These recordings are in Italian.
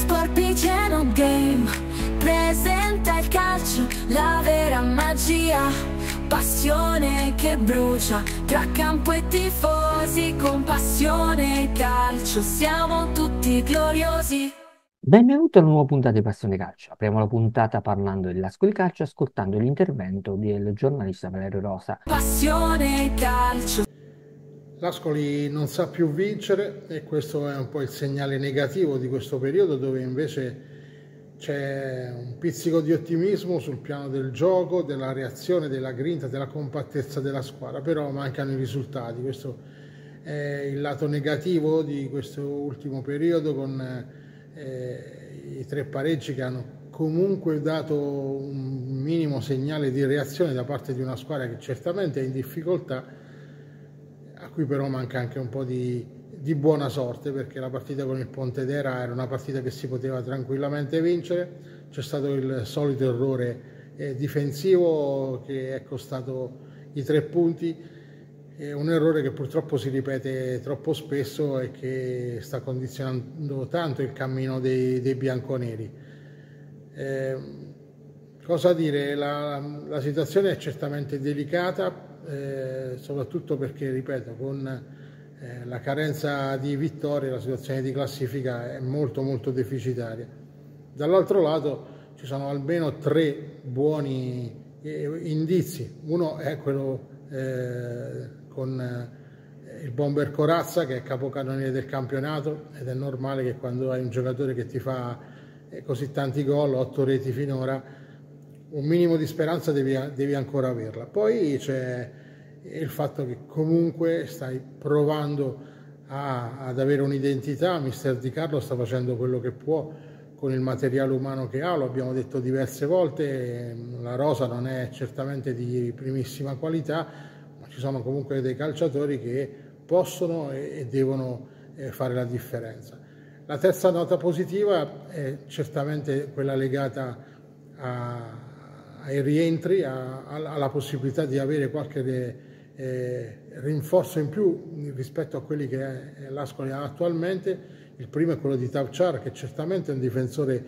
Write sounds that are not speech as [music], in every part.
Sporpiceno Game presenta il calcio, la vera magia, passione che brucia, tra campo e tifosi, con passione e calcio, siamo tutti gloriosi. Benvenuti a una nuova puntata di Passione Calcio. Apriamo la puntata parlando dell'Asco di Calcio, ascoltando l'intervento del giornalista Valerio Rosa. Passione Calcio. L'Ascoli non sa più vincere e questo è un po' il segnale negativo di questo periodo dove invece c'è un pizzico di ottimismo sul piano del gioco, della reazione, della grinta, della compattezza della squadra, però mancano i risultati, questo è il lato negativo di questo ultimo periodo con eh, i tre pareggi che hanno comunque dato un minimo segnale di reazione da parte di una squadra che certamente è in difficoltà qui però manca anche un po' di, di buona sorte perché la partita con il Pontedera era una partita che si poteva tranquillamente vincere, c'è stato il solito errore eh, difensivo che è costato i tre punti, è un errore che purtroppo si ripete troppo spesso e che sta condizionando tanto il cammino dei, dei bianconeri. Eh, cosa dire, la, la situazione è certamente delicata eh, soprattutto perché, ripeto, con eh, la carenza di vittorie la situazione di classifica è molto molto deficitaria. Dall'altro lato ci sono almeno tre buoni eh, indizi. Uno è quello eh, con eh, il bomber Corazza che è capocannoniere del campionato ed è normale che quando hai un giocatore che ti fa eh, così tanti gol, otto reti finora, un minimo di speranza devi, devi ancora averla. Poi c'è il fatto che comunque stai provando a, ad avere un'identità, Mister Di Carlo sta facendo quello che può con il materiale umano che ha, lo abbiamo detto diverse volte, la rosa non è certamente di primissima qualità, ma ci sono comunque dei calciatori che possono e devono eh, fare la differenza. La terza nota positiva è certamente quella legata a, ai rientri a, a, alla possibilità di avere qualche de, eh, rinforzo in più rispetto a quelli che eh, l'Ascoli ha attualmente. Il primo è quello di Tavchar che certamente è un difensore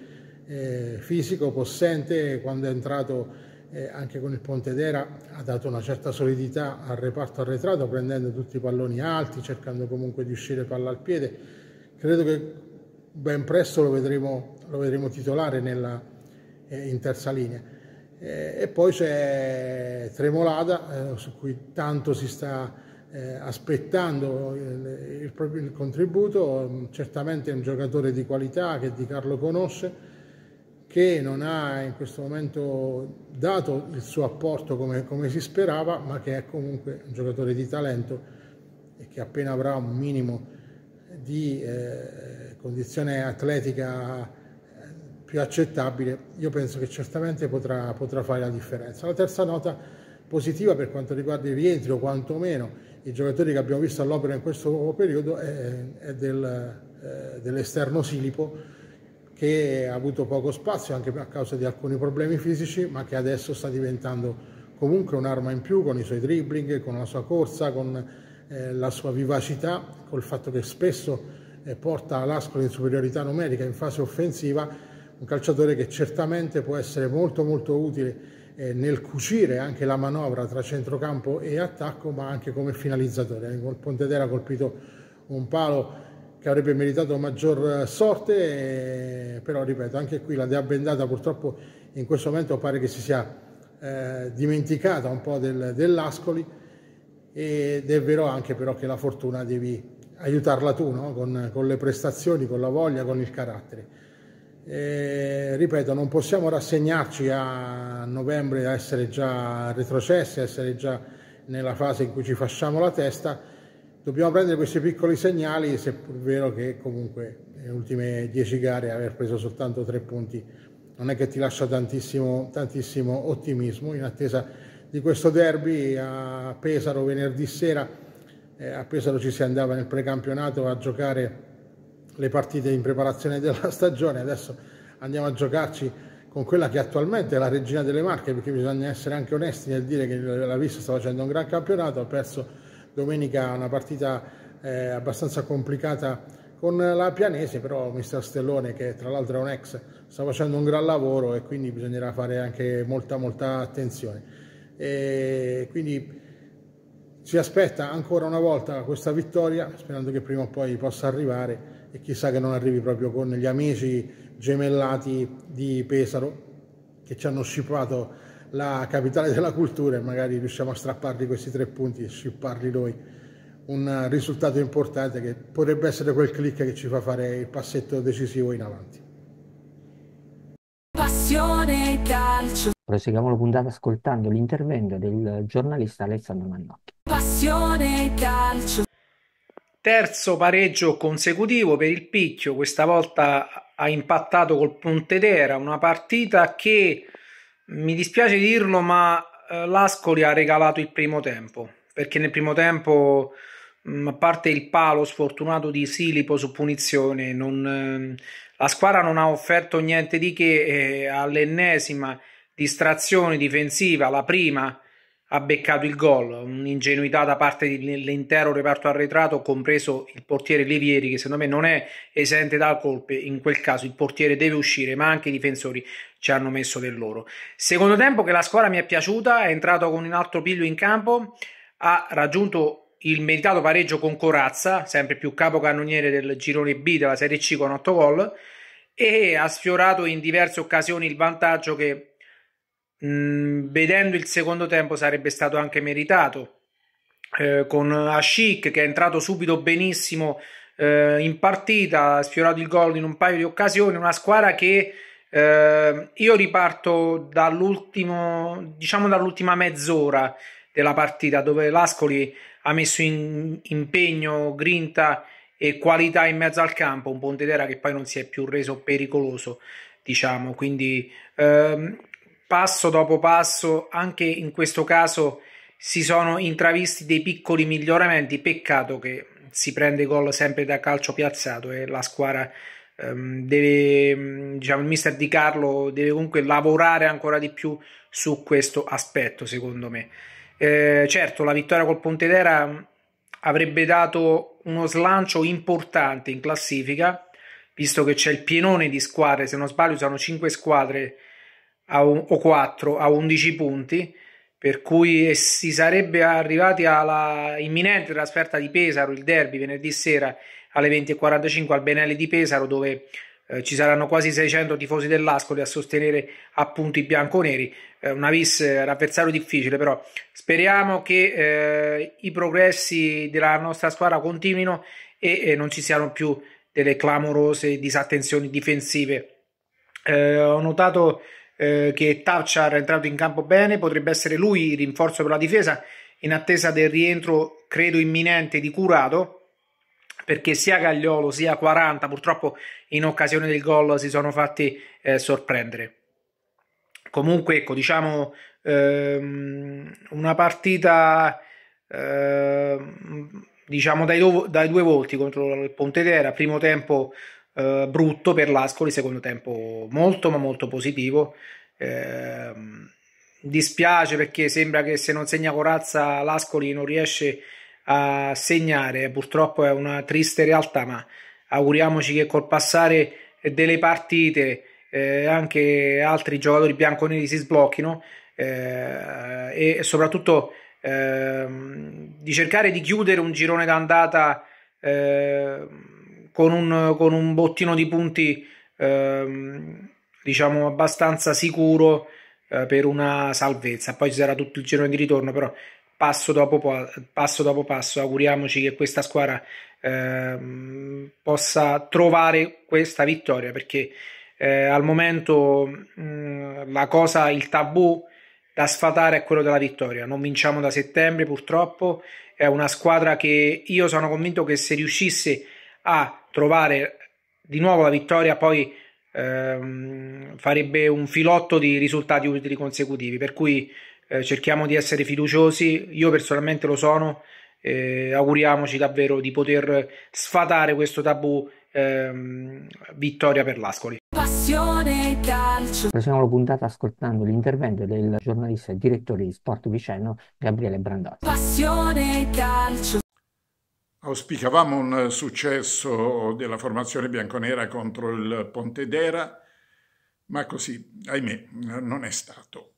eh, fisico, possente, quando è entrato eh, anche con il Pontedera ha dato una certa solidità al reparto arretrato prendendo tutti i palloni alti, cercando comunque di uscire palla al piede. Credo che ben presto lo vedremo, lo vedremo titolare nella, eh, in terza linea. Eh, e poi c'è Tremolada, eh, su cui tanto si sta eh, aspettando il, il contributo, certamente è un giocatore di qualità che Di Carlo conosce, che non ha in questo momento dato il suo apporto come, come, si sperava, ma che è comunque un giocatore di talento e che appena avrà un minimo di eh, condizione atletica più accettabile, io penso che certamente potrà, potrà fare la differenza. La terza nota positiva per quanto riguarda i rientri o quantomeno i giocatori che abbiamo visto all'opera in questo periodo è, è del, eh, dell'esterno Silipo che ha avuto poco spazio anche a causa di alcuni problemi fisici ma che adesso sta diventando comunque un'arma in più con i suoi dribbling, con la sua corsa, con eh, la sua vivacità, col fatto che spesso eh, porta l'Ascoli in superiorità numerica in fase offensiva un calciatore che certamente può essere molto molto utile eh, nel cucire anche la manovra tra centrocampo e attacco, ma anche come finalizzatore. Il eh, Pontedera ha colpito un palo che avrebbe meritato maggior eh, sorte, però ripeto, anche qui la Dea Bendata purtroppo in questo momento pare che si sia dimenticata un po' del, dell'Ascoli ed è vero anche però che la fortuna devi aiutarla tu no? con, con le prestazioni, con la voglia, con il carattere. E, eh, ripeto, non possiamo rassegnarci a novembre a essere già retrocessi, a essere già nella fase in cui ci fasciamo la testa. Dobbiamo prendere questi piccoli segnali, seppur vero che comunque le ultime dieci gare aver preso soltanto tre punti non è che ti lascia tantissimo, tantissimo ottimismo in attesa di questo derby a Pesaro venerdì sera. Eh, a Pesaro ci si andava nel precampionato a giocare le partite in preparazione della [laughs] stagione, adesso andiamo a giocarci con quella che attualmente è la regina delle Marche, perché bisogna essere anche onesti nel dire che la Vista sta facendo un gran campionato, ha perso domenica una partita eh, abbastanza complicata con la Pianese, però mister Stellone, che tra l'altro è un ex, sta facendo un gran lavoro e quindi bisognerà fare anche molta molta attenzione. E quindi si aspetta ancora una volta questa vittoria, sperando che prima o poi possa arrivare e chissà che non arrivi proprio con gli amici gemellati di Pesaro che ci hanno scippato la capitale della cultura e magari riusciamo a strappargli questi tre punti e scipparli noi. Un risultato importante che potrebbe essere quel click che ci fa fare il passetto decisivo in avanti. Passione calcio. Proseguiamo la puntata ascoltando l'intervento del giornalista Alessandro Mannocchi. Passione calcio. Terzo pareggio consecutivo per il Picchio, questa volta ha impattato col Pontedera, una partita che mi dispiace dirlo, ma eh, l'Ascoli ha regalato il primo tempo, perché nel primo tempo mm, a parte il palo sfortunato di Silipo su punizione, non, ehm, la squadra non ha offerto niente di che eh, all'ennesima distrazione difensiva, la prima ha beccato il gol, un'ingenuità da parte dell'intero reparto arretrato, compreso il portiere Levieri, che secondo me non è esente da colpe, in quel caso il portiere deve uscire, ma anche i difensori ci hanno messo del loro. Secondo tempo che la squadra mi è piaciuta, è entrato con un altro piglio in campo, ha raggiunto il meritato pareggio con Corazza, sempre più capocannoniere del girone B della Serie C con 8 gol, e ha sfiorato in diverse occasioni il vantaggio che Mm, vedendo il secondo tempo sarebbe stato anche meritato eh, con Ashik che è entrato subito benissimo eh, in partita, ha sfiorato il gol in un paio di occasioni, una squadra che eh, io riparto dall'ultimo, diciamo dall'ultima mezz'ora della partita dove l'Ascoli ha messo in impegno, grinta e qualità in mezzo al campo, un Pontedera che poi non si è più reso pericoloso, diciamo, quindi ehm, passo dopo passo, anche in questo caso si sono intravisti dei piccoli miglioramenti. Peccato che si prende gol sempre da calcio piazzato e la squadra ehm, deve, diciamo, il mister Di Carlo deve comunque lavorare ancora di più su questo aspetto, secondo me. Eh, certo, la vittoria col Pontedera avrebbe dato uno slancio importante in classifica, visto che c'è il pienone di squadre, se non sbaglio sono 5 squadre a un, o 4 a 11 punti, per cui si sarebbe arrivati alla imminente trasferta di Pesaro, il derby venerdì sera alle 20.45 al Benelli di Pesaro, dove eh, ci saranno quasi 600 tifosi dell'Ascoli a sostenere appunto i bianconeri. Eh, una vis, avversario difficile, però speriamo che eh, i progressi della nostra squadra continuino e, e non ci siano più delle clamorose disattenzioni difensive. Eh, ho notato eh, che Tavchar è entrato in campo bene, potrebbe essere lui il rinforzo per la difesa in attesa del rientro, credo imminente, di Curato, perché sia Gagliolo sia 40 purtroppo in occasione del gol si sono fatti eh, sorprendere. Comunque, ecco, diciamo ehm, una partita ehm, diciamo dai, dai, due volti contro il Pontedera, primo tempo eh, brutto per l'Ascoli, secondo tempo molto ma molto positivo. Eh, dispiace perché sembra che se non segna Corazza l'Ascoli non riesce a segnare, purtroppo è una triste realtà, ma auguriamoci che col passare delle partite eh, anche altri giocatori bianconeri si sblocchino eh, e soprattutto ehm, di cercare di chiudere un girone d'andata ehm, con un, con un bottino di punti ehm, diciamo abbastanza sicuro eh, per una salvezza. Poi ci sarà tutto il girone di ritorno, però passo dopo passo, dopo passo auguriamoci che questa squadra ehm, possa trovare questa vittoria perché eh, al momento mh, mm, la cosa, il tabù da sfatare è quello della vittoria. Non vinciamo da settembre purtroppo. È una squadra che io sono convinto che se riuscisse a a trovare di nuovo la vittoria poi ehm, farebbe un filotto di risultati utili consecutivi per cui eh, cerchiamo di essere fiduciosi io personalmente lo sono eh, auguriamoci davvero di poter sfatare questo tabù ehm, vittoria per l'Ascoli Passione calcio Facciamo la puntata ascoltando l'intervento del giornalista e direttore di Sport Viceno Gabriele Brandotti Passione calcio Auspicavamo un successo della formazione bianconera contro il Pontedera, ma così, ahimè, non è stato.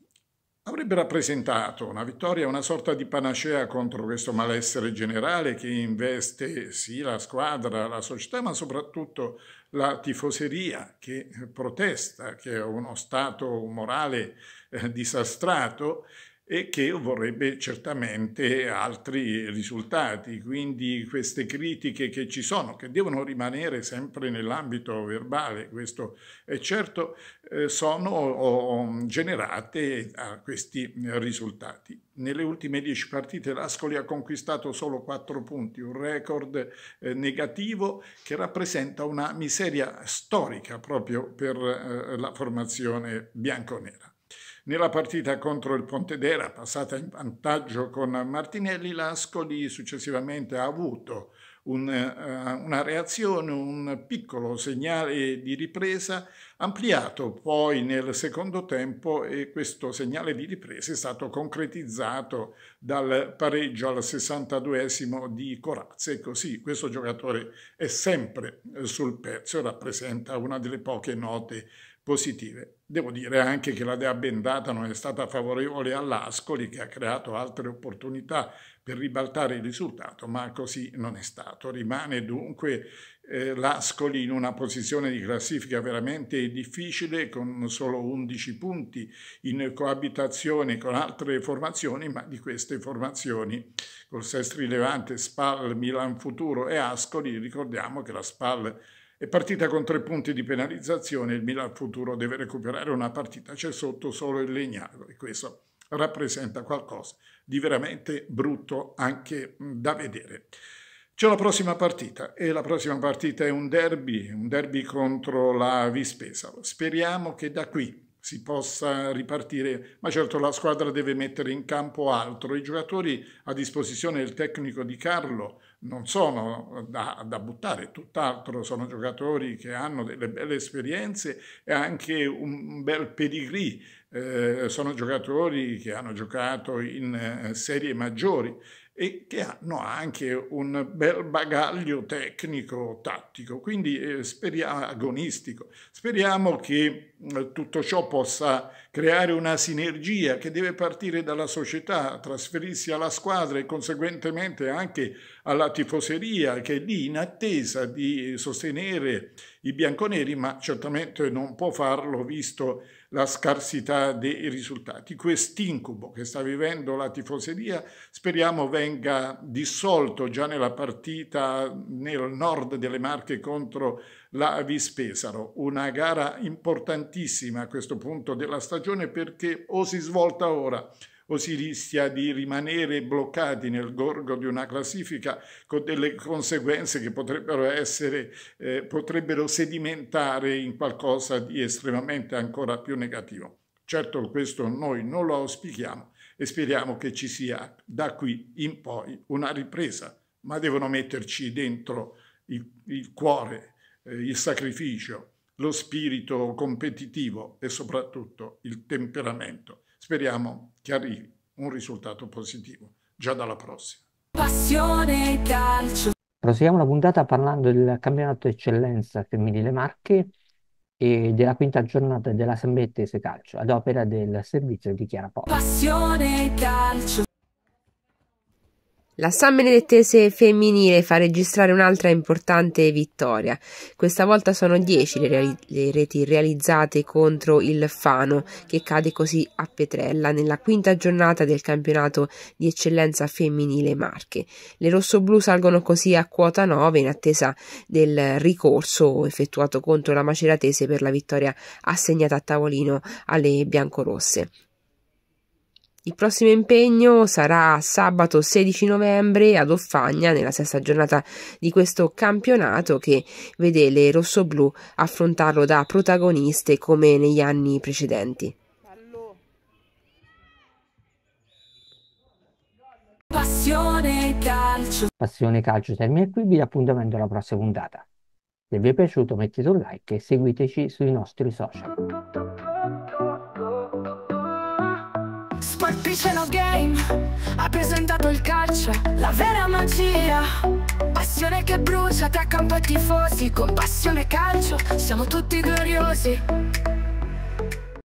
Avrebbe rappresentato una vittoria, una sorta di panacea contro questo malessere generale che investe sì la squadra, la società, ma soprattutto la tifoseria che protesta, che è uno stato morale eh, disastrato e che vorrebbe certamente altri risultati. Quindi queste critiche che ci sono, che devono rimanere sempre nell'ambito verbale, questo è certo, eh, sono generate a questi risultati. Nelle ultime dieci partite l'Ascoli ha conquistato solo quattro punti, un record eh, negativo che rappresenta una miseria storica proprio per eh, la formazione bianconera. Nella partita contro il Pontedera, passata in vantaggio con Martinelli, l'Ascoli successivamente ha avuto un, uh, una reazione, un piccolo segnale di ripresa ampliato poi nel secondo tempo e questo segnale di ripresa è stato concretizzato dal pareggio al 62esimo di Corazza e così questo giocatore è sempre sul pezzo e rappresenta una delle poche note positive. Devo dire anche che la Dea Bendata non è stata favorevole all'Ascoli che ha creato altre opportunità per ribaltare il risultato, ma così non è stato. Rimane dunque eh, l'Ascoli in una posizione di classifica veramente difficile con solo 11 punti in coabitazione con altre formazioni, ma di queste formazioni col Sestri Levante, Spal, Milan Futuro e Ascoli ricordiamo che la Spal è partita con tre punti di penalizzazione, il Milan futuro deve recuperare una partita, c'è sotto solo il Legnano e questo rappresenta qualcosa di veramente brutto anche da vedere. C'è la prossima partita e la prossima partita è un derby, un derby contro la Vispesa. Speriamo che da qui si possa ripartire, ma certo la squadra deve mettere in campo altro. I giocatori a disposizione del tecnico di Carlo non sono da, da buttare, tutt'altro sono giocatori che hanno delle belle esperienze e anche un bel pedigree, eh, sono giocatori che hanno giocato in eh, serie maggiori e che hanno anche un bel bagaglio tecnico-tattico, quindi eh, speria agonistico. Speriamo che eh, tutto ciò possa creare una sinergia che deve partire dalla società, trasferirsi alla squadra e conseguentemente anche alla tifoseria che è lì in attesa di sostenere i bianconeri, ma certamente non può farlo visto la scarsità dei risultati. Quest'incubo che sta vivendo la tifoseria speriamo venga dissolto già nella partita nel nord delle Marche contro la Vispesaro, una gara importantissima a questo punto della stagione perché o si svolta ora o si rischia di rimanere bloccati nel gorgo di una classifica con delle conseguenze che potrebbero essere, eh, potrebbero sedimentare in qualcosa di estremamente ancora più negativo. Certo questo noi non lo auspichiamo e speriamo che ci sia da qui in poi una ripresa, ma devono metterci dentro il, il cuore, eh, il sacrificio, lo spirito competitivo e soprattutto il temperamento. Speriamo che arrivi un risultato positivo già dalla prossima. Passione calcio. Proseguiamo la puntata parlando del campionato eccellenza femminile Marche e della quinta giornata dell'Assemblea Tese Calcio ad opera del servizio di Chiara Po. Passione calcio. La San Benedettese femminile fa registrare un'altra importante vittoria. Questa volta sono 10 le, reali- le, reti realizzate contro il Fano, che cade così a Petrella nella quinta giornata del campionato di eccellenza femminile Marche. Le rossoblu salgono così a quota 9 in attesa del ricorso effettuato contro la Maceratese per la vittoria assegnata a tavolino alle biancorosse. Il prossimo impegno sarà sabato 16 novembre ad Offagna, nella sesta giornata di questo campionato che vede le rossoblù affrontarlo da protagoniste come negli anni precedenti. Passione Calcio. Passione termina qui, vi appuntamento alla prossima puntata. Se vi è piaciuto mettete un like e seguiteci sui nostri social. game Ha presentato il calcio, la vera magia Passione che brucia tra campo e tifosi Con passione e calcio, siamo tutti gloriosi